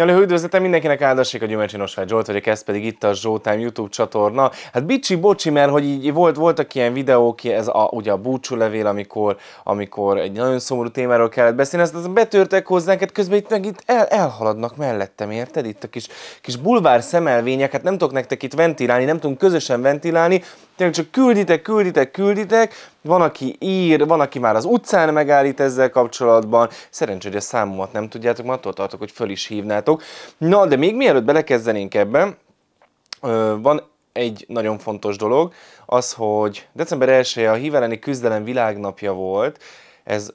Nyalő üdvözletem mindenkinek áldassék a Gyümölcsi Fát Zsolt vagyok, ez pedig itt a Zsótám YouTube csatorna. Hát bicsi bocsi, mert hogy így volt, voltak ilyen videók, ez a, ugye a búcsú levél, amikor, amikor egy nagyon szomorú témáról kellett beszélni, ezt, ezt betörtek hozzánk, hát közben itt meg itt el, elhaladnak mellettem, érted? Itt a kis, kis bulvár szemelvények, hát nem tudok nektek itt ventilálni, nem tudunk közösen ventilálni, tényleg csak külditek, külditek, külditek, van, aki ír, van, aki már az utcán megállít ezzel kapcsolatban. Szerencsé, hogy a számomat nem tudjátok, mert attól tartok, hogy föl is hívnátok. Na, de még mielőtt belekezdenénk ebben, van egy nagyon fontos dolog, az, hogy december 1 a híveleni küzdelem világnapja volt, ez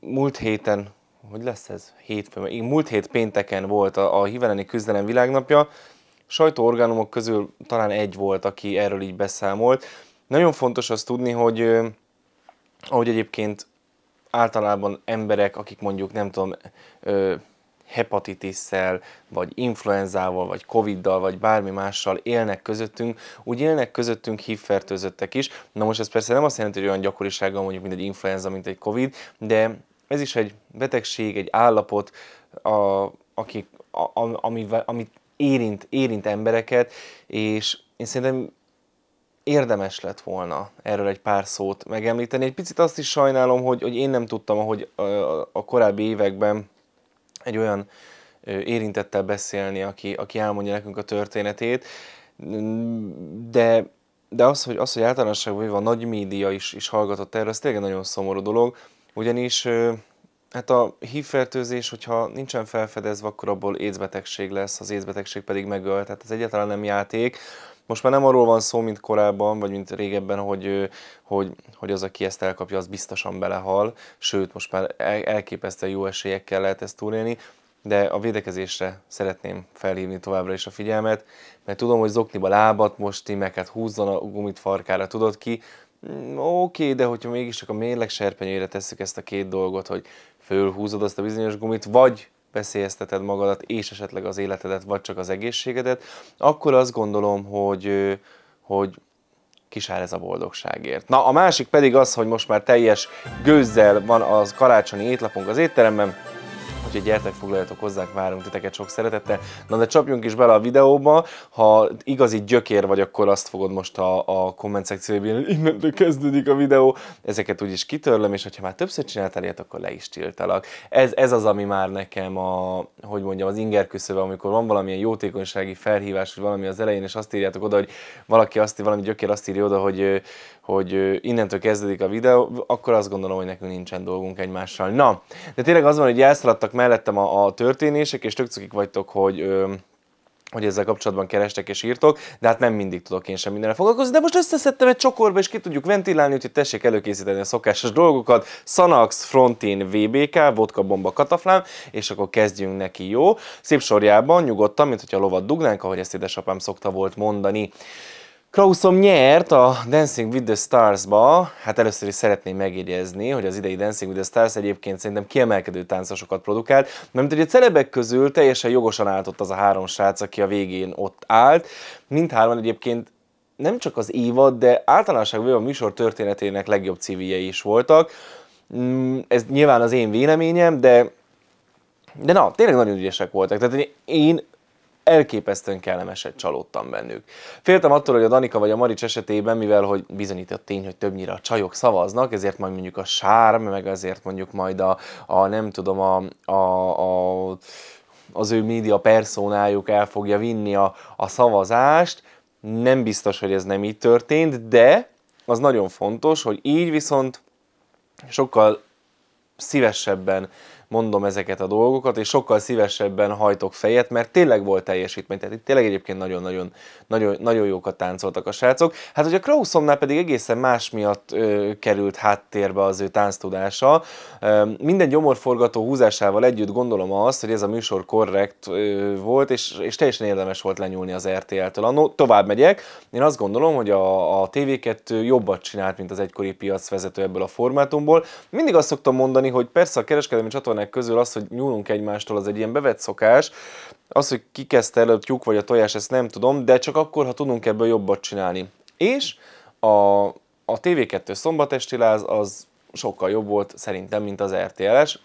múlt héten, hogy lesz ez? Hétfőn, múlt hét pénteken volt a, a híveleni küzdelem világnapja, sajtóorgánumok közül talán egy volt, aki erről így beszámolt. Nagyon fontos azt tudni, hogy ahogy egyébként általában emberek, akik mondjuk nem tudom, hepatitisszel, vagy influenzával, vagy coviddal, vagy bármi mással élnek közöttünk, úgy élnek közöttünk hívfertőzöttek is. Na most ez persze nem azt jelenti, hogy olyan gyakorisággal mondjuk, mint egy influenza, mint egy covid, de ez is egy betegség, egy állapot, a, aki, a, a, amivel, amit érint, érint embereket, és én szerintem érdemes lett volna erről egy pár szót megemlíteni. Egy picit azt is sajnálom, hogy, hogy én nem tudtam, ahogy a, a korábbi években egy olyan érintettel beszélni, aki, aki elmondja nekünk a történetét, de, de az, hogy, az, hogy általánosságban a nagy média is, is hallgatott erre, az tényleg nagyon szomorú dolog, ugyanis Hát a hívfertőzés, hogyha nincsen felfedezve, akkor abból észbetegség lesz, az észbetegség pedig megöl, tehát ez egyáltalán nem játék. Most már nem arról van szó, mint korábban, vagy mint régebben, hogy, hogy, hogy az, aki ezt elkapja, az biztosan belehal, sőt, most már elképesztően jó esélyekkel lehet ezt túlélni, de a védekezésre szeretném felhívni továbbra is a figyelmet, mert tudom, hogy zokniba lábat most meg hát húzzon a gumit farkára, tudod ki, mm, oké, okay, de hogyha mégiscsak a mérleg serpenyőre tesszük ezt a két dolgot, hogy fölhúzod azt a bizonyos gumit, vagy veszélyezteted magadat és esetleg az életedet, vagy csak az egészségedet, akkor azt gondolom, hogy, hogy kisár ez a boldogságért. Na, a másik pedig az, hogy most már teljes gőzzel van az karácsonyi étlapunk az étteremben, úgyhogy gyertek, foglaljatok hozzánk, várunk titeket sok szeretettel. Na de csapjunk is bele a videóba, ha igazi gyökér vagy, akkor azt fogod most a, a komment szekcióban, hogy innentől kezdődik a videó, ezeket úgyis kitörlöm, és ha már többször csináltál ilyet, akkor le is tiltalak. Ez, ez az, ami már nekem a, hogy mondjam, az inger küszöve, amikor van valamilyen jótékonysági felhívás, vagy valami az elején, és azt írjátok oda, hogy valaki azt, valami gyökér azt írja oda, hogy, hogy innentől kezdődik a videó, akkor azt gondolom, hogy nekünk nincsen dolgunk egymással. Na, de tényleg az van, hogy elszaladtak mellettem a, a történések, és tök cukik vagytok, hogy ö, hogy ezzel kapcsolatban kerestek és írtok, de hát nem mindig tudok én sem mindenre foglalkozni, de most összeszedtem egy csokorba, és ki tudjuk ventilálni, úgyhogy tessék előkészíteni a szokásos dolgokat. Sanax, Frontin, VBK, Vodka Bomba, Kataflám, és akkor kezdjünk neki, jó? Szép sorjában, nyugodtan, mint hogyha lovat dugnánk, ahogy ezt édesapám szokta volt mondani. Klausom nyert a Dancing with the Stars-ba. Hát először is szeretném megjegyezni, hogy az idei Dancing with the Stars egyébként szerintem kiemelkedő táncosokat produkált, mert ugye a celebek közül teljesen jogosan állt ott az a három srác, aki a végén ott állt. Mindhárman egyébként nem csak az évad, de általánosságban a műsor történetének legjobb civiljei is voltak. Mm, ez nyilván az én véleményem, de de na, tényleg nagyon ügyesek voltak. Tehát én elképesztően kellemeset csalódtam bennük. Féltem attól, hogy a Danika vagy a Marics esetében, mivel hogy bizonyított tény, hogy többnyire a csajok szavaznak, ezért majd mondjuk a sárm, meg ezért mondjuk majd a, a nem tudom, a, a, a az ő média personájuk el fogja vinni a, a szavazást. Nem biztos, hogy ez nem így történt, de az nagyon fontos, hogy így viszont sokkal szívesebben mondom ezeket a dolgokat, és sokkal szívesebben hajtok fejet, mert tényleg volt teljesítmény, tehát itt tényleg egyébként nagyon-nagyon nagyon, nagyon jókat táncoltak a srácok. Hát ugye Krauszomnál pedig egészen más miatt ö, került háttérbe az ő tánctudása. Ö, minden gyomorforgató húzásával együtt gondolom azt, hogy ez a műsor korrekt ö, volt, és, és teljesen érdemes volt lenyúlni az RTL-től. Annó tovább megyek, én azt gondolom, hogy a, a TV2 jobbat csinált, mint az egykori piacvezető ebből a formátumból. Mindig azt szoktam mondani, hogy persze a kereskedelmi csatornák ilyenek közül az, hogy nyúlunk egymástól, az egy ilyen bevett szokás. Az, hogy ki kezdte előbb tyúk vagy a tojás, ezt nem tudom, de csak akkor, ha tudunk ebből jobbat csinálni. És a, a TV2 szombatesti láz az sokkal jobb volt szerintem, mint az RTL-es.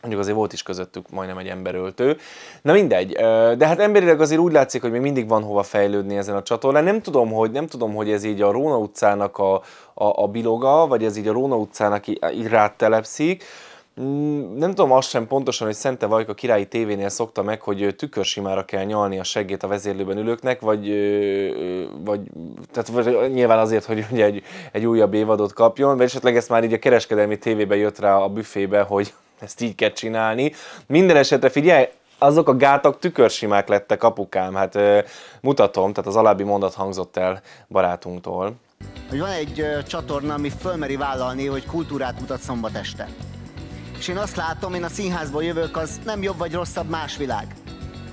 Mondjuk azért volt is közöttük majdnem egy emberöltő. Na mindegy, de hát emberileg azért úgy látszik, hogy még mindig van hova fejlődni ezen a csatornán. Nem tudom, hogy, nem tudom, hogy ez így a Róna utcának a, a, a biloga, vagy ez így a Róna utcának így rátelepszik. Mm, nem tudom azt sem pontosan, hogy Szente Vajka királyi tévénél szokta meg, hogy tükörsimára kell nyalni a seggét a vezérlőben ülőknek, vagy, vagy tehát vagy nyilván azért, hogy ugye egy, egy újabb évadot kapjon, vagy esetleg ezt már így a kereskedelmi tévébe jött rá a büfébe, hogy ezt így kell csinálni. Minden esetre figyelj, azok a gátak tükörsimák lettek apukám, hát mutatom, tehát az alábbi mondat hangzott el barátunktól. Hogy van egy ö, csatorna, ami fölmeri vállalni, hogy kultúrát mutat szombat este és én azt látom, én a színházból jövök, az nem jobb vagy rosszabb más világ.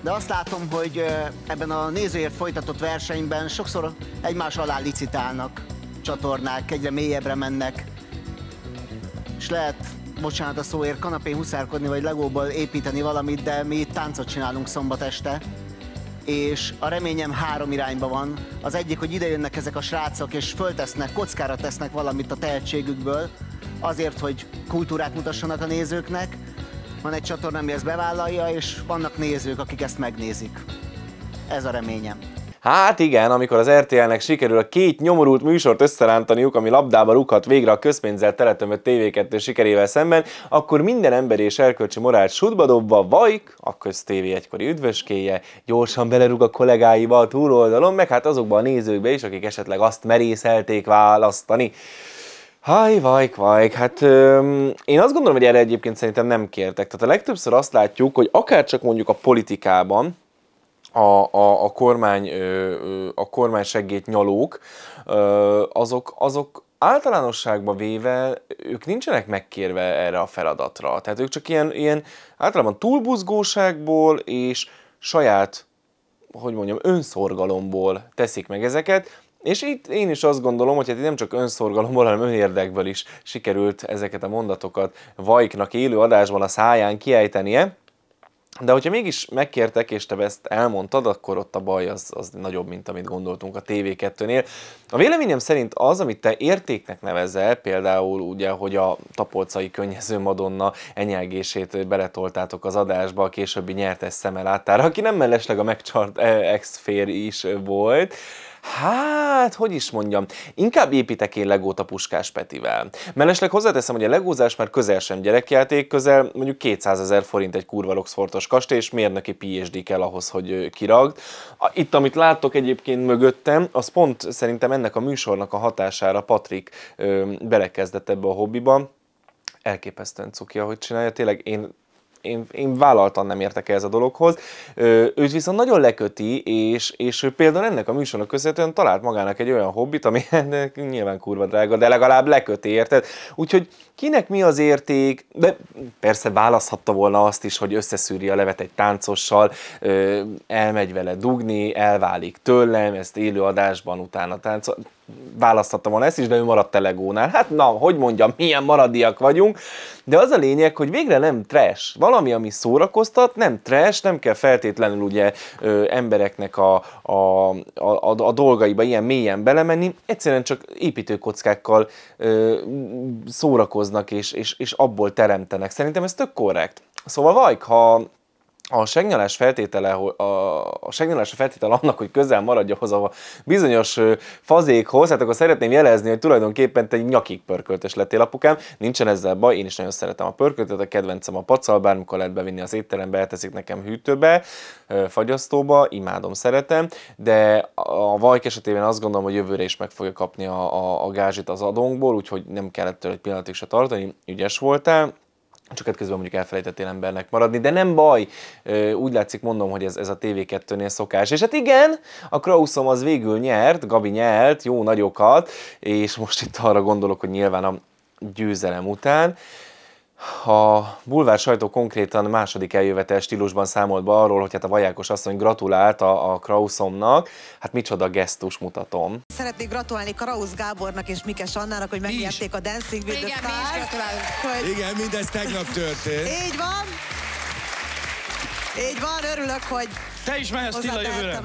De azt látom, hogy ebben a nézőért folytatott versenyben sokszor egymás alá licitálnak csatornák, egyre mélyebbre mennek, és lehet, bocsánat a szóért, kanapé huszárkodni, vagy legóból építeni valamit, de mi itt táncot csinálunk szombat este, és a reményem három irányba van. Az egyik, hogy idejönnek ezek a srácok, és föltesznek, kockára tesznek valamit a tehetségükből, azért, hogy kultúrát mutassanak a nézőknek. Van egy csatorna, ami ezt bevállalja, és vannak nézők, akik ezt megnézik. Ez a reményem. Hát igen, amikor az RTL-nek sikerül a két nyomorult műsort összerántaniuk, ami labdába rúghat végre a közpénzzel teletömött TV2 sikerével szemben, akkor minden ember és erkölcsi morált sútba dobva, Vajk, a köztévé egykori üdvöskéje, gyorsan belerúg a kollégáival túloldalon, meg hát azokban a nézőkbe is, akik esetleg azt merészelték választani. Haj, vaj, vaj, hát öm, én azt gondolom, hogy erre egyébként szerintem nem kértek. Tehát a legtöbbször azt látjuk, hogy akár csak mondjuk a politikában, a, a, a, kormány, a kormány segít nyalók, azok, azok általánosságban véve ők nincsenek megkérve erre a feladatra. Tehát ők csak ilyen, ilyen általában túlbuzgóságból és saját, hogy mondjam, önszorgalomból teszik meg ezeket, és itt én is azt gondolom, hogy hát nem csak önszorgalomból, hanem önérdekből is sikerült ezeket a mondatokat Vajknak élő adásban a száján kiejtenie. De hogyha mégis megkértek, és te ezt elmondtad, akkor ott a baj az, az nagyobb, mint amit gondoltunk a TV2-nél. A véleményem szerint az, amit te értéknek nevezel, például ugye, hogy a tapolcai könnyező Madonna enyelgését beletoltátok az adásba, a későbbi nyertes szemelátára, aki nem mellesleg a megcsart eh, ex-fér is volt, Hát, hogy is mondjam, inkább építek én legót a Puskás Petivel. Mellesleg hozzáteszem, hogy a legózás már közel sem gyerekjáték, közel mondjuk 200 ezer forint egy kurva Roxfortos kastély, és mérnöki PhD kell ahhoz, hogy kiragd. Itt, amit láttok egyébként mögöttem, az pont szerintem ennek a műsornak a hatására Patrik belekezdett ebbe a hobbiba elképesztően cuki, ahogy csinálja. Tényleg én én, én vállaltan nem értek ez a dologhoz. Ö, őt viszont nagyon leköti, és, és ő például ennek a műsornak köszönhetően talált magának egy olyan hobbit, ami nyilván kurva drága, de legalább leköti, érted? Úgyhogy kinek mi az érték, de persze választhatta volna azt is, hogy összeszűri a levet egy táncossal, ö, elmegy vele dugni, elválik tőlem, ezt élőadásban utána táncol választhatta volna ezt is, de ő maradt telegónál. Hát na, hogy mondjam, milyen maradiak vagyunk, de az a lényeg, hogy végre nem trash. Valami, ami szórakoztat, nem trash, nem kell feltétlenül ugye ö, embereknek a, a, a, a, a dolgaiba ilyen mélyen belemenni, egyszerűen csak építőkockákkal ö, szórakoznak és, és, és abból teremtenek. Szerintem ez tök korrekt. Szóval Vajk, ha a segnyalás feltétele, a, a segnyalás a feltétele annak, hogy közel maradj ahhoz a bizonyos fazékhoz, hát akkor szeretném jelezni, hogy tulajdonképpen te egy nyakig pörköltös lettél apukám, nincsen ezzel baj, én is nagyon szeretem a pörköltet, a kedvencem a pacal, bármikor lehet bevinni az étterembe, elteszik nekem hűtőbe, fagyasztóba, imádom, szeretem, de a vajk esetében azt gondolom, hogy jövőre is meg fogja kapni a, a, a gázsit az adónkból, úgyhogy nem kellett tőle egy pillanatig se tartani, ügyes voltál, csak hát közben mondjuk elfelejtettél embernek maradni, de nem baj, úgy látszik mondom, hogy ez, ez a TV2-nél szokás. És hát igen, a Krauszom az végül nyert, Gabi nyert, jó nagyokat, és most itt arra gondolok, hogy nyilván a győzelem után, a bulvár sajtó konkrétan második eljövetel stílusban számolt be arról, hogy hát a vajákos asszony gratulált a, a Krauszomnak. Hát micsoda gesztus mutatom. Szeretnék gratulálni Krausz Gábornak és Mikes Annának, hogy megnyerték a Dancing with Igen, the Stars. Hogy... Igen, mindez tegnap történt. Így van. Így van, örülök, hogy Te is mehetsz Tilla jövőre.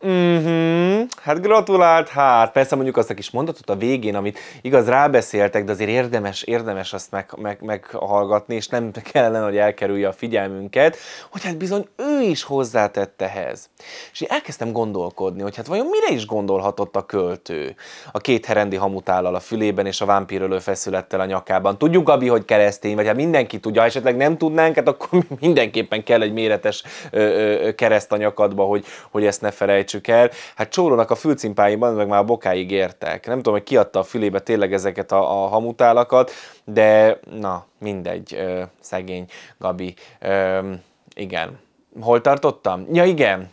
Mhm, hát gratulált, hát persze mondjuk azt a kis mondatot a végén, amit igaz rábeszéltek, de azért érdemes, érdemes azt meg, meg, meghallgatni, és nem kellene, hogy elkerülje a figyelmünket, hogy hát bizony ő is hozzátett ehhez. És én elkezdtem gondolkodni, hogy hát vajon mire is gondolhatott a költő a két herendi hamutállal a fülében és a vámpírölő feszülettel a nyakában. Tudjuk, Gabi, hogy keresztény vagy, hát mindenki tudja, ha esetleg nem tudnánk, hát akkor mindenképpen kell egy méretes ö, ö, kereszt a nyakadba, hogy, hogy ezt ne felejtsd felejtsük el, hát Csórónak a fülcimpáiban meg már a bokáig értek. Nem tudom, hogy kiadta a fülébe tényleg ezeket a, a hamutálakat, de na, mindegy, ö, szegény Gabi. Ö, igen. Hol tartottam? Ja igen,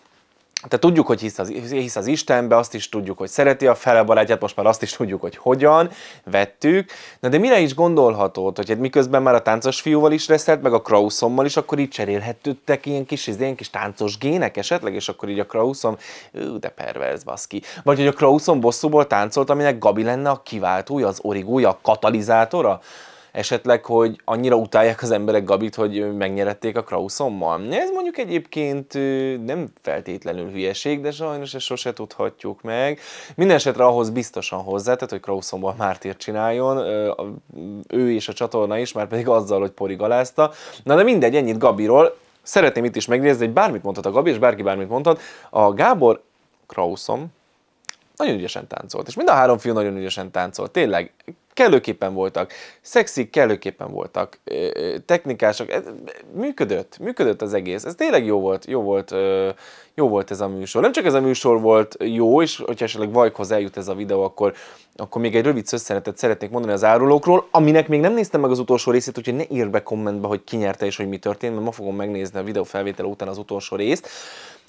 tehát tudjuk, hogy hisz az, hisz az Istenbe, azt is tudjuk, hogy szereti a fele barátját, most már azt is tudjuk, hogy hogyan vettük. Na de mire is gondolhatod, hogy hát miközben már a táncos fiúval is reszelt, meg a Krausommal is, akkor így cserélhettek ilyen kis, izé, ilyen kis táncos gének esetleg, és akkor így a Krausom, ő, de perverz baszki. Vagy hogy a Krausom bosszúból táncolt, aminek Gabi lenne a kiváltója, az origója, a katalizátora? esetleg, hogy annyira utálják az emberek Gabit, hogy megnyerették a Krausommal. Ez mondjuk egyébként nem feltétlenül hülyeség, de sajnos ezt sose tudhatjuk meg. Minden esetre ahhoz biztosan hozzá, tehát hogy Krausommal mártírt csináljon, ő és a csatorna is, már pedig azzal, hogy porigalázta. Na de mindegy, ennyit Gabiról. Szeretném itt is megnézni, hogy bármit mondhat a Gabi, és bárki bármit mondhat. A Gábor Krausom, nagyon ügyesen táncolt. És mind a három fiú nagyon ügyesen táncolt. Tényleg, kellőképpen voltak, szexik kellőképpen voltak, technikások, működött, működött az egész, ez tényleg jó volt, jó volt, jó volt ez a műsor. Nem csak ez a műsor volt jó, és hogyha esetleg Vajkhoz eljut ez a videó, akkor, akkor még egy rövid szösszenetet szeretnék mondani az árulókról, aminek még nem néztem meg az utolsó részét, úgyhogy ne írd be kommentbe, hogy ki nyerte és hogy mi történt, mert ma fogom megnézni a videó felvétel után az utolsó részt.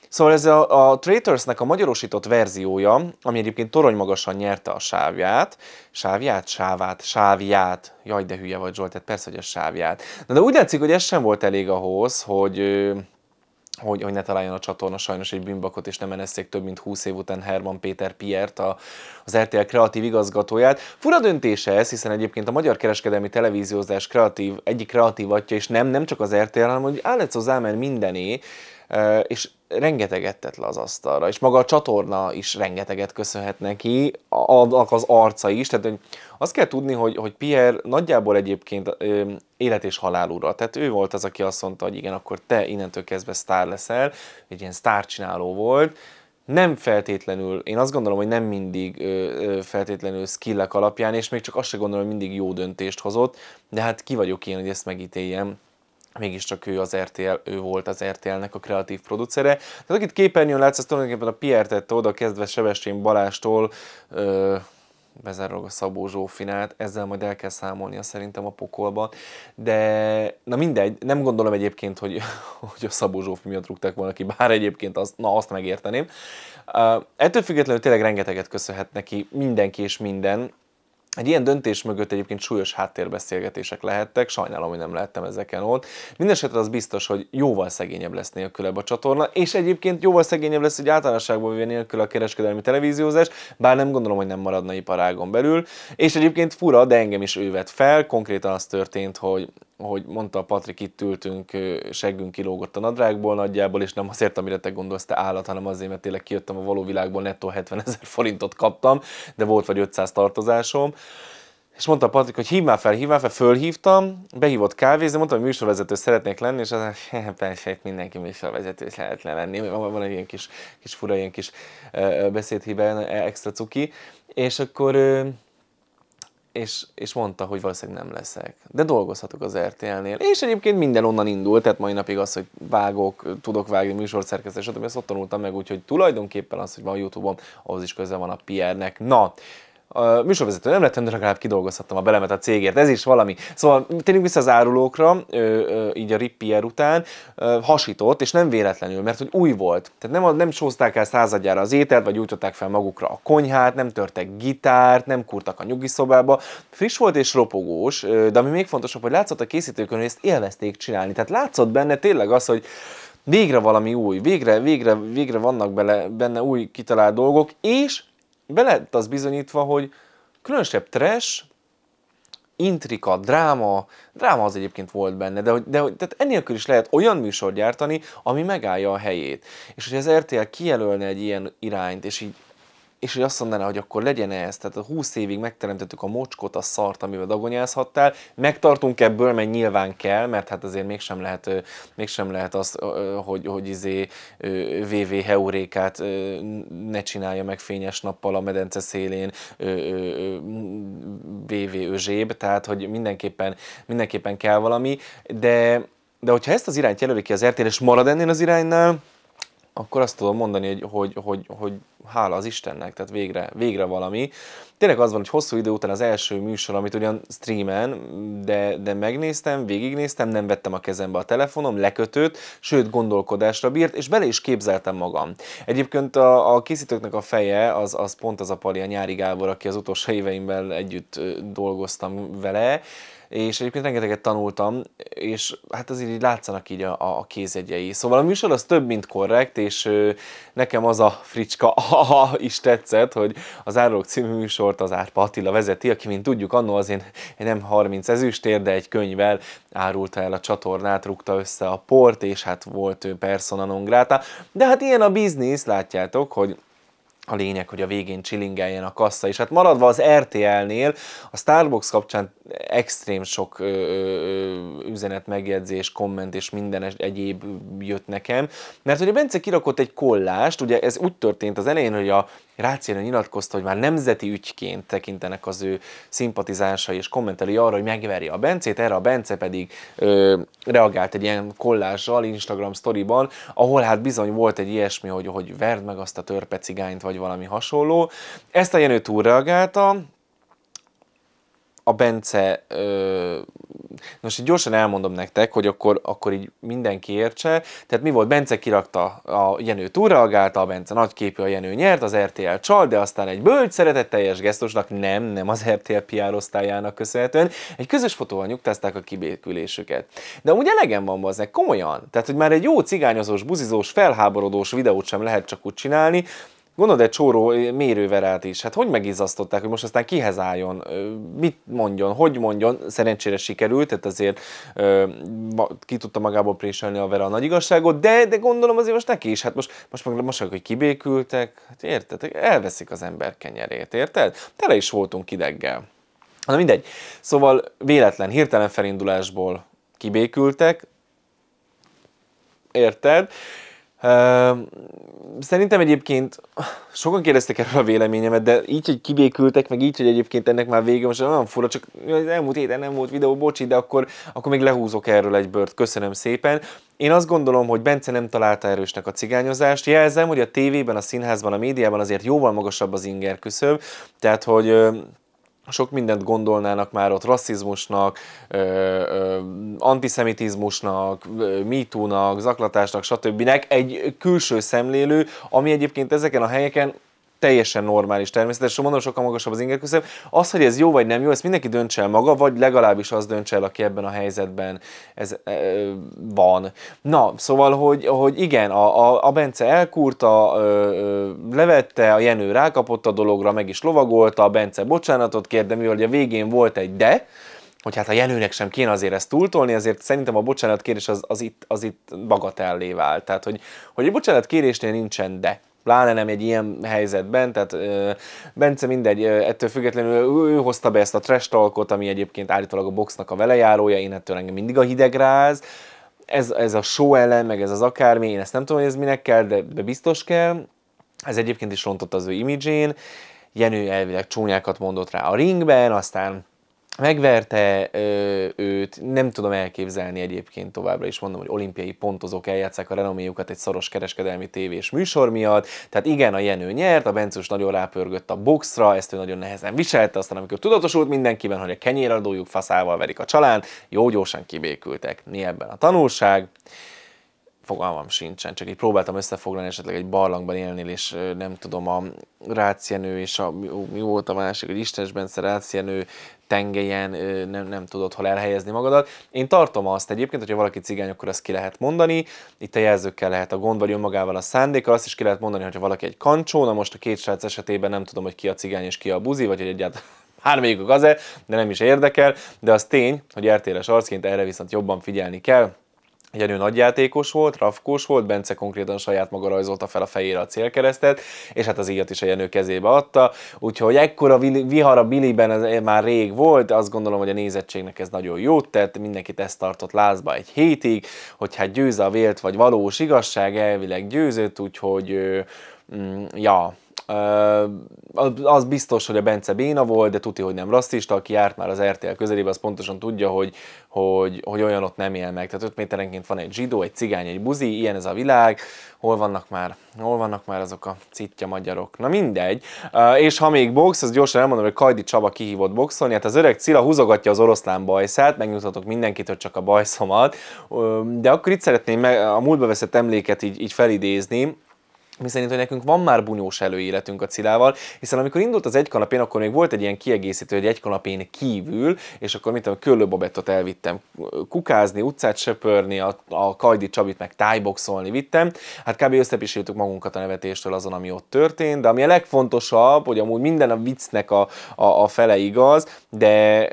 Szóval ez a, a Traitorsnek a magyarosított verziója, ami egyébként torony magasan nyerte a sávját, sávját, sávát, sávját, jaj de hülye vagy Zsolt, tehát persze, hogy a sávját. Na de úgy látszik, hogy ez sem volt elég ahhoz, hogy hogy, hogy ne találjon a csatorna sajnos egy bűnbakot, és nem menesszék több mint 20 év után Herman Péter Piert, a, az RTL kreatív igazgatóját. Fura döntése ez, hiszen egyébként a Magyar Kereskedelmi Televíziózás kreatív, egyik kreatív atya, és nem, nem csak az RTL, hanem hogy Álec Zámer mindené, és rengeteget tett le az asztalra, és maga a csatorna is rengeteget köszönhet neki, annak az arca is, tehát hogy azt kell tudni, hogy, hogy Pierre nagyjából egyébként ö, élet és halál ura, tehát ő volt az, aki azt mondta, hogy igen, akkor te innentől kezdve sztár leszel, egy ilyen sztárcsináló volt, nem feltétlenül, én azt gondolom, hogy nem mindig ö, feltétlenül skillek alapján, és még csak azt sem gondolom, hogy mindig jó döntést hozott, de hát ki vagyok én, hogy ezt megítéljem mégiscsak ő az RTL, ő volt az RTL-nek a kreatív producere. Tehát akit képernyőn látsz, az tulajdonképpen a Pierre tette oda, kezdve Sebestén Balástól, ö, bezárólag a Szabó Zsófinát, ezzel majd el kell számolnia szerintem a pokolba, de na mindegy, nem gondolom egyébként, hogy, hogy a Szabó Zsófi miatt rúgták volna ki, bár egyébként azt, na azt megérteném. Uh, ettől függetlenül tényleg rengeteget köszönhet neki mindenki és minden, egy ilyen döntés mögött egyébként súlyos háttérbeszélgetések lehettek, sajnálom, hogy nem lehettem ezeken ott. Mindenesetre az biztos, hogy jóval szegényebb lesz nélkülebb a csatorna, és egyébként jóval szegényebb lesz egy általánosságban véve nélkül a kereskedelmi televíziózás, bár nem gondolom, hogy nem maradna iparágon belül. És egyébként fura, de engem is ő vett fel, konkrétan az történt, hogy ahogy mondta a Patrik, itt ültünk, seggünk kilógott a nadrágból nagyjából, és nem azért, amire te gondolsz, te állat, hanem azért, mert tényleg kijöttem a való világból, nettó 70 ezer forintot kaptam, de volt vagy 500 tartozásom. És mondta a Patrik, hogy hívj már fel, hívj már fel, fölhívtam, behívott kávézni, mondtam, hogy műsorvezető szeretnék lenni, és aztán persze, mindenki műsorvezető szeretne lenni, van, van egy ilyen kis, kis fura, ilyen kis beszédhibe, extra cuki, és akkor és, és mondta, hogy valószínűleg nem leszek. De dolgozhatok az RTL-nél. És egyébként minden onnan indult, tehát mai napig az, hogy vágok, tudok vágni műsorszerkesztő, stb. Ezt ott tanultam meg, úgyhogy tulajdonképpen az, hogy van YouTube-on, ahhoz is köze van a PR-nek. Na, a műsorvezető nem lettem, de legalább kidolgozhattam a belemet a cégért. Ez is valami. Szóval térjünk vissza az árulókra, ö, ö, így a Rippier után, ö, hasított, és nem véletlenül, mert hogy új volt. Tehát nem, nem sózták el századjára az ételt, vagy gyújtották fel magukra a konyhát, nem törtek gitárt, nem kurtak a nyugi szobába. Friss volt és ropogós, ö, de ami még fontosabb, hogy látszott a készítőkön, hogy ezt élvezték csinálni. Tehát látszott benne tényleg az, hogy végre valami új, végre, végre, végre vannak bele, benne új kitalált dolgok, és be lett az bizonyítva, hogy különösebb trash, intrika, dráma, dráma az egyébként volt benne, de, de tehát ennélkül is lehet olyan műsor gyártani, ami megállja a helyét. És hogy az RTL kijelölne egy ilyen irányt, és így és hogy azt mondaná, hogy akkor legyen ez, tehát a 20 évig megteremtettük a mocskot, a szart, amivel dagonyázhattál, megtartunk ebből, mert nyilván kell, mert hát azért mégsem lehet, mégsem lehet az, hogy, hogy izé VV heurékát ne csinálja meg fényes nappal a medence szélén VV özséb, tehát hogy mindenképpen, mindenképpen kell valami, de, de hogyha ezt az irányt jelöli ki az RTL, és marad ennél az iránynál, akkor azt tudom mondani, hogy, hogy, hogy, hogy hála az Istennek, tehát végre, végre valami. Tényleg az van, hogy hosszú idő után az első műsor, amit ugyan streamen, de, de megnéztem, végignéztem, nem vettem a kezembe a telefonom, lekötőt, sőt gondolkodásra bírt, és bele is képzeltem magam. Egyébként a, a készítőknek a feje az, az pont az a pali, a Nyári Gábor, aki az utolsó éveimben együtt dolgoztam vele, és egyébként rengeteget tanultam, és hát azért így látszanak így a, a kézegyei. Szóval a műsor az több, mint korrekt, és nekem az a fricska aha, is tetszett, hogy az Árulók című műsort az Árpa Attila vezeti, aki, mint tudjuk, annó az én nem 30 ezüstér, de egy könyvvel árulta el a csatornát, rúgta össze a port, és hát volt ő persona non grata. De hát ilyen a biznisz, látjátok, hogy a lényeg, hogy a végén csilingeljen a kassa. És hát maradva az RTL-nél, a Starbucks kapcsán extrém sok ö, ö, üzenet, megjegyzés, komment és minden egyéb jött nekem, mert hogy a Bence kirakott egy kollást, ugye ez úgy történt az elején, hogy a Rácéna nyilatkozta, hogy már nemzeti ügyként tekintenek az ő szimpatizásai, és kommentelői arra, hogy megveri a Bencét, erre a Bence pedig ö, reagált egy ilyen kollással Instagram sztoriban, ahol hát bizony volt egy ilyesmi, hogy, hogy verd meg azt a törpe cigányt, vagy valami hasonló. Ezt a Jenő túlreagálta, a Bence, ö, most így gyorsan elmondom nektek, hogy akkor, akkor így mindenki értse. Tehát mi volt? Bence kirakta a Jenő túlreagálta, a Bence nagyképű, a Jenő nyert, az RTL csal, de aztán egy bölcs szeretetteljes gesztusnak, nem, nem az RTL PR osztályának köszönhetően, egy közös fotóval nyugtázták a kibékülésüket. De amúgy elegem van bazdnek, komolyan. Tehát, hogy már egy jó cigányozós, buzizós, felháborodós videót sem lehet csak úgy csinálni, Gondolod, egy csóró eh, mérőverát is, hát hogy megizasztották, hogy most aztán kihez álljon, mit mondjon, hogy mondjon, szerencsére sikerült, tehát azért ö, ki tudta magából préselni a Vera a nagy igazságot, de, de gondolom azért most neki is, hát most, most, most, most hogy kibékültek, hát érted, elveszik az ember kenyerét, érted? Tele is voltunk ideggel. Na mindegy. Szóval véletlen, hirtelen felindulásból kibékültek, érted? Szerintem egyébként sokan kérdeztek erről a véleményemet, de így, hogy kibékültek, meg így, hogy egyébként ennek már vége, most olyan fura, csak az elmúlt héten nem volt videó, bocsi, de akkor, akkor még lehúzok erről egy bört, köszönöm szépen. Én azt gondolom, hogy Bence nem találta erősnek a cigányozást. Jelzem, hogy a tévében, a színházban, a médiában azért jóval magasabb az inger küszöb, tehát hogy sok mindent gondolnának már ott rasszizmusnak, ö, ö, antiszemitizmusnak, mitúnak, zaklatásnak, stb. egy külső szemlélő, ami egyébként ezeken a helyeken teljesen normális természetes, mondom, sokkal magasabb az inger küszöb. Az, hogy ez jó vagy nem jó, ezt mindenki döntse el maga, vagy legalábbis az döntse el, aki ebben a helyzetben ez, e, van. Na, szóval, hogy, hogy igen, a, a, a Bence elkúrta, ö, ö, levette, a Jenő rákapott a dologra, meg is lovagolta, a Bence bocsánatot kér, de mivel a végén volt egy de, hogy hát a Jenőnek sem kéne azért ezt túltolni, azért szerintem a bocsánatkérés az, az, itt, az itt bagatellé vált. Tehát, hogy, hogy a bocsánatkérésnél nincsen de pláne nem egy ilyen helyzetben, tehát Bence mindegy, ettől függetlenül ő, ő hozta be ezt a trash talkot, ami egyébként állítólag a boxnak a velejárója, én ettől engem mindig a hideg ráz, ez, ez a show ellen, meg ez az akármi, én ezt nem tudom, hogy ez minek kell, de, de biztos kell, ez egyébként is rontott az ő imidzsén, Jenő elvileg csúnyákat mondott rá a ringben, aztán megverte ö, őt, nem tudom elképzelni egyébként továbbra is, mondom, hogy olimpiai pontozók eljátszák a renoméjukat egy szoros kereskedelmi tévés műsor miatt, tehát igen, a Jenő nyert, a Bencus nagyon rápörgött a boxra, ezt ő nagyon nehezen viselte, aztán amikor tudatosult mindenkiben, hogy a kenyéradójuk faszával verik a család, jó gyorsan kibékültek. Mi ebben a tanulság? fogalmam sincsen, csak így próbáltam összefoglalni, esetleg egy barlangban élnél, és nem tudom, a rácienő, és a, mi volt a másik, hogy Istensbence rácienő tengelyen nem, nem tudod hol elhelyezni magadat. Én tartom azt egyébként, hogyha valaki cigány, akkor azt ki lehet mondani, itt a jelzőkkel lehet a gond, vagy önmagával a szándéka, azt is ki lehet mondani, hogyha valaki egy kancsó, na most a két srác esetében nem tudom, hogy ki a cigány és ki a buzi, vagy hogy egyáltalán hármelyikük az-e, de nem is érdekel, de az tény, hogy rtl arcként erre viszont jobban figyelni kell, Jenő nagyjátékos volt, rafkós volt, Bence konkrétan saját maga rajzolta fel a fejére a célkeresztet, és hát az íjat is a Jenő kezébe adta, úgyhogy ekkora vihar a biliben ez eh, már rég volt, azt gondolom, hogy a nézettségnek ez nagyon jót tett, mindenkit ezt tartott lázba egy hétig, hogy hát győz a vélt, vagy valós igazság elvileg győzött, úgyhogy mm, ja, az biztos, hogy a Bence béna volt, de tuti, hogy nem rasszista, aki járt már az RTL közelébe, az pontosan tudja, hogy, hogy, hogy olyan ott nem él meg. Tehát 5 méterenként van egy zsidó, egy cigány, egy buzi, ilyen ez a világ. Hol vannak már? Hol vannak már azok a cittya magyarok? Na mindegy. És ha még box, az gyorsan elmondom, hogy Kajdi Csaba kihívott boxolni. Hát az öreg Cilla húzogatja az oroszlán bajszát, megnyugtatok mindenkit, hogy csak a bajszomat. De akkor itt szeretném a múltba veszett emléket így, így felidézni, miszerint, hogy nekünk van már bunyós előéletünk a Cilával, hiszen amikor indult az egy kanapén, akkor még volt egy ilyen kiegészítő, hogy egy kanapén kívül, és akkor mit tudom, Köllőbabettot elvittem kukázni, utcát söpörni, a, a Kajdi Csabit meg tájboxolni vittem. Hát kb. összepisítjük magunkat a nevetéstől azon, ami ott történt, de ami a legfontosabb, hogy amúgy minden a viccnek a, a, a fele igaz, de,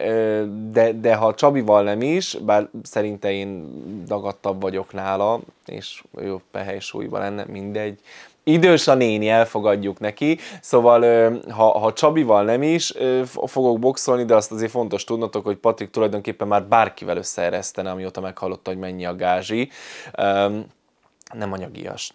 de, de ha Csabival nem is, bár szerinte én dagadtabb vagyok nála, és jó pehely súlyban lenne, mindegy, Idős a néni, elfogadjuk neki, szóval ha, ha Csabival nem is fogok boxolni, de azt azért fontos tudnotok, hogy Patrik tulajdonképpen már bárkivel összeeresztene, amióta meghallotta, hogy mennyi a gázsi. Um, nem anyagias,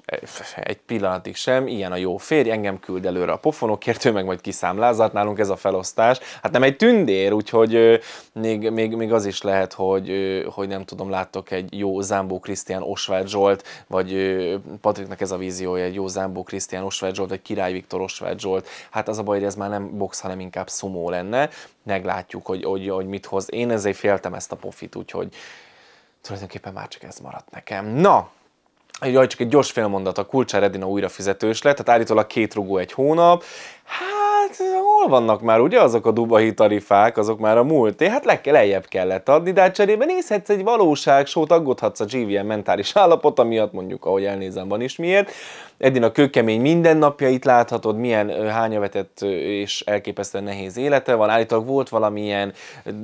egy pillanatig sem, ilyen a jó férj, engem küld előre a pofonokért, ő meg majd kiszámlázat, nálunk ez a felosztás. Hát nem egy tündér, úgyhogy még, még, még az is lehet, hogy, hogy nem tudom, láttok egy jó Zámbó Krisztián Osvárd Zsolt, vagy Patriknak ez a víziója, egy jó Zámbó Krisztián Osvárd Zsolt, vagy Király Viktor Osvárd Zsolt. Hát az a baj, hogy ez már nem box, hanem inkább szumó lenne. Meglátjuk, hogy, hogy, hogy mit hoz. Én ezért féltem ezt a pofit, úgyhogy tulajdonképpen már csak ez maradt nekem. Na, Jaj, csak egy gyors félmondat, a Kulcsár Edina újra fizetős lett, tehát állítólag két rugó egy hónap. Hát Hát hol vannak már ugye azok a dubai tarifák, azok már a múlté, hát le, lejjebb kellett adni, de hát cserébe nézhetsz egy sót aggódhatsz a GVM mentális állapota miatt, mondjuk ahogy elnézem van is miért. Edin a kőkemény mindennapjait láthatod, milyen hányavetett és elképesztően nehéz élete van. Állítólag volt valamilyen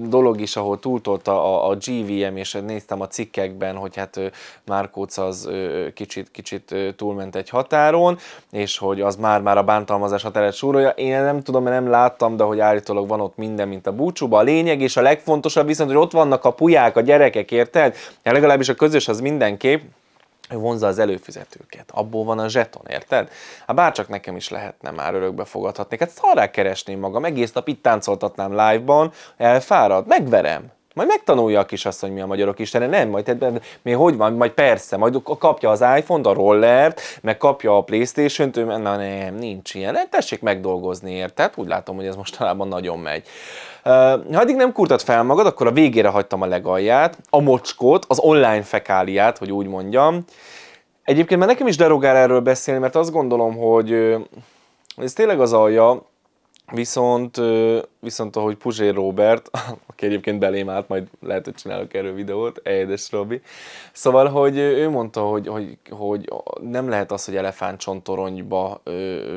dolog is, ahol túltolta a, a GVM, és néztem a cikkekben, hogy hát Márkóc az kicsit, kicsit túlment egy határon, és hogy az már-már a bántalmazás határát súrolja. Én nem tudom, mert nem láttam, de hogy állítólag van ott minden, mint a búcsúba. A lényeg és a legfontosabb viszont, hogy ott vannak a puják, a gyerekek, érted? Ja, legalábbis a közös az mindenképp vonza az előfizetőket. Abból van a zseton, érted? Hát bárcsak nekem is lehetne már örökbe fogadhatni. Hát szarrá keresném magam, egész nap itt táncoltatnám live-ban, elfárad, megverem. Majd megtanulja a kisasszony, mi a magyarok istene, nem, majd te, mi hogy van, majd persze, majd kapja az iPhone-t, a rollert, meg kapja a Playstation-t, ő, na nem, nincs ilyen, Nem, hát tessék megdolgozni érted, úgy látom, hogy ez mostanában nagyon megy. Uh, ha addig nem kurtat fel magad, akkor a végére hagytam a legalját, a mocskot, az online fekáliát, hogy úgy mondjam. Egyébként már nekem is derogál erről beszélni, mert azt gondolom, hogy ez tényleg az alja, Viszont, viszont ahogy Puzsé Robert, aki egyébként belém állt, majd lehet, hogy csinálok erről videót, édes Robi. Szóval, hogy ő mondta, hogy, hogy, hogy nem lehet az, hogy elefántcsontoronyba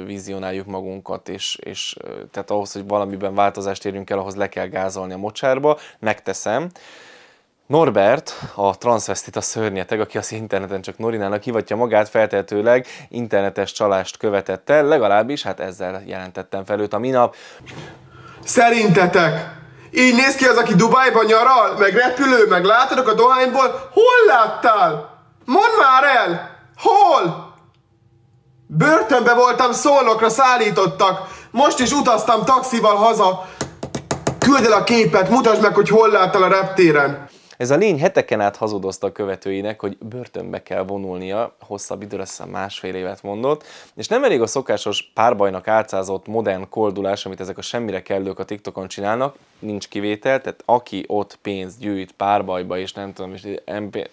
vizionáljuk magunkat, és, és tehát ahhoz, hogy valamiben változást érjünk el, ahhoz le kell gázolni a mocsárba, megteszem. Norbert, a transvestita szörnyeteg, aki az interneten csak Norinának hivatja magát, feltehetőleg internetes csalást követett el, legalábbis hát ezzel jelentettem fel őt a minap. Szerintetek így néz ki az, aki Dubájban nyaral, meg repülő, meg látodok a dohányból, hol láttál? Mondd már el! Hol? Börtönbe voltam, szólnokra szállítottak. Most is utaztam taxival haza. Küld el a képet, mutasd meg, hogy hol láttál a reptéren. Ez a lény heteken át hazudozta a követőinek, hogy börtönbe kell vonulnia, hosszabb időre hiszem másfél évet mondott, és nem elég a szokásos párbajnak álcázott modern koldulás, amit ezek a semmire kellők a TikTokon csinálnak, nincs kivétel, tehát aki ott pénzt gyűjt párbajba, és nem tudom, és MP,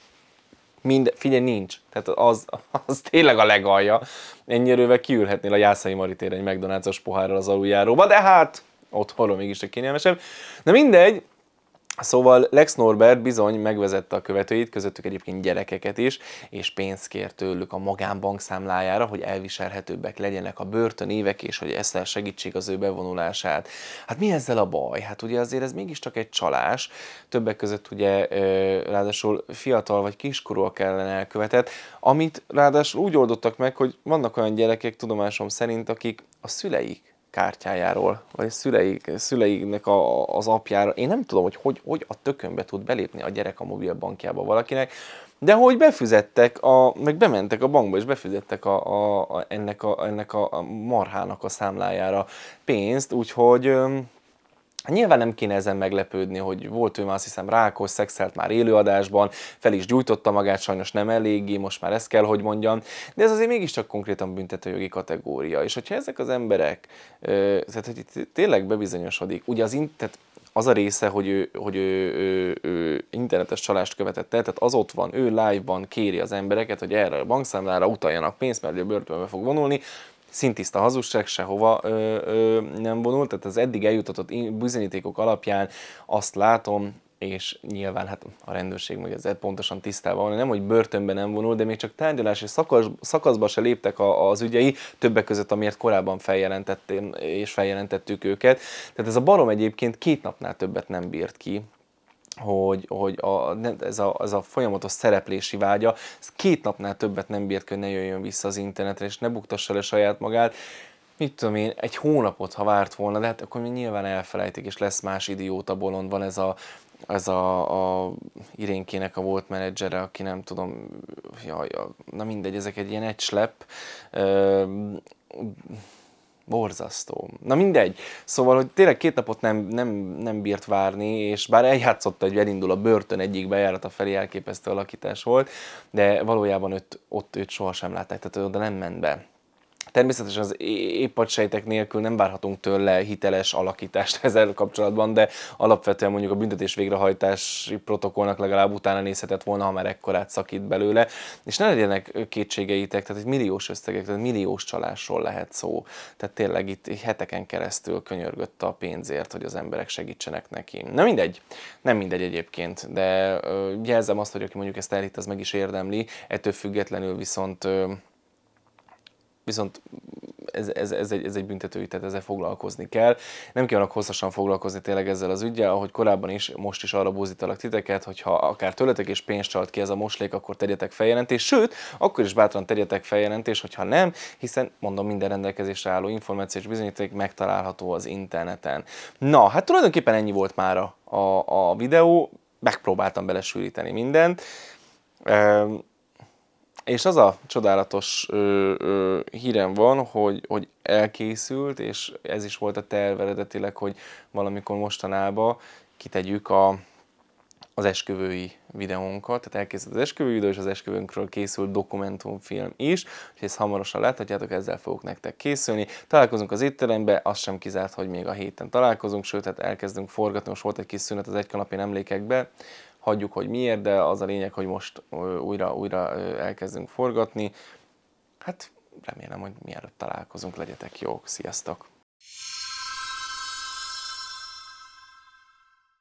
mind, figyelj, nincs. Tehát az, az tényleg a legalja. Ennyire kiülhetnél a Jászai Maritér egy mcdonalds pohárral az aluljáróba, de hát otthonról mégis a kényelmesebb. Na mindegy, Szóval Lex Norbert bizony megvezette a követőit, közöttük egyébként gyerekeket is, és pénzt kért tőlük a magánbank számlájára, hogy elviselhetőbbek legyenek a börtön évek és hogy ezt segítség az ő bevonulását. Hát mi ezzel a baj? Hát ugye azért ez mégiscsak egy csalás, többek között ugye ráadásul fiatal vagy kiskorúak ellen elkövetett, amit ráadásul úgy oldottak meg, hogy vannak olyan gyerekek, tudomásom szerint, akik a szüleik kártyájáról, vagy szüleik, szüleiknek a, az apjára. Én nem tudom, hogy, hogy hogy a tökönbe tud belépni a gyerek a mobilbankjába valakinek, de hogy befizettek, a, meg bementek a bankba, és befizettek a, a, a, ennek, a, ennek a marhának a számlájára pénzt, úgyhogy Nyilván nem kéne ezen meglepődni, hogy volt ő már azt hiszem rákos, szexelt már élőadásban, fel is gyújtotta magát, sajnos nem eléggé, most már ezt kell, hogy mondjam, de ez azért mégiscsak konkrétan büntetőjogi kategória. És hogyha ezek az emberek, tehát hogy itt tényleg bebizonyosodik, ugye az, tehát az a része, hogy, ő, hogy ő, ő, ő internetes csalást követett el, tehát az ott van, ő live-ban kéri az embereket, hogy erre a bankszámlára utaljanak pénzt, mert ő börtönbe fog vonulni, szintiszta hazugság, sehova ö, ö, nem vonult, tehát az eddig eljutatott bizonyítékok alapján azt látom, és nyilván hát a rendőrség meg ezzel pontosan tisztában van, nem, hogy börtönben nem vonul, de még csak tárgyalási szakasz, szakaszba se léptek a, az ügyei, többek között, amiért korábban feljelentettem és feljelentettük őket. Tehát ez a barom egyébként két napnál többet nem bírt ki, hogy, hogy a, nem, ez, a, ez a folyamatos szereplési vágya, ez két napnál többet nem bírt, hogy ne jöjjön vissza az internetre, és ne buktassa le saját magát. Mit tudom én, egy hónapot, ha várt volna, de hát akkor nyilván elfelejtik, és lesz más idióta bolond, van ez a, ez a, a Irénkének a volt menedzsere, aki nem tudom, jaj, na mindegy, ezek egy ilyen egy slep, Borzasztó. Na mindegy. Szóval, hogy tényleg két napot nem, nem, nem bírt várni, és bár eljátszotta, hogy elindul a börtön egyik bejárata felé, elképesztő alakítás volt, de valójában őt, ott őt sohasem látták, tehát oda nem ment be. Természetesen az épp nélkül nem várhatunk tőle hiteles alakítást ezzel kapcsolatban, de alapvetően mondjuk a büntetés végrehajtási protokollnak legalább utána nézhetett volna, ha már ekkorát szakít belőle. És ne legyenek kétségeitek, tehát egy milliós összegek, tehát milliós csalásról lehet szó. Tehát tényleg itt heteken keresztül könyörgött a pénzért, hogy az emberek segítsenek neki. Na mindegy, nem mindegy egyébként, de jelzem azt, hogy aki mondjuk ezt elhitt, az meg is érdemli, ettől függetlenül viszont viszont ez, ez, ez, egy, ez egy büntetői, tehát ezzel foglalkozni kell. Nem kívánok hosszasan foglalkozni tényleg ezzel az ügyel, ahogy korábban is, most is arra búzítalak titeket, hogy ha akár tőletek és pénzt csalt ki ez a moslék, akkor tegyetek feljelentést, sőt, akkor is bátran tegyetek feljelentést, hogyha nem, hiszen mondom, minden rendelkezésre álló információ és bizonyíték megtalálható az interneten. Na, hát tulajdonképpen ennyi volt már a, a videó, megpróbáltam belesűríteni mindent. Ehm, és az a csodálatos ö, ö, hírem van, hogy, hogy elkészült, és ez is volt a terv eredetileg, hogy valamikor mostanában kitegyük a, az esküvői videónkat, tehát elkészült az esküvői videó, és az esküvőnkről készült dokumentumfilm is, és ez hamarosan láthatjátok, ezzel fogok nektek készülni. Találkozunk az étterembe, az sem kizárt, hogy még a héten találkozunk, sőt, hát elkezdünk forgatni, most volt egy kis szünet az egykanapén emlékekben, hagyjuk, hogy miért, de az a lényeg, hogy most újra, újra elkezdünk forgatni. Hát remélem, hogy mielőtt találkozunk, legyetek jók, sziasztok!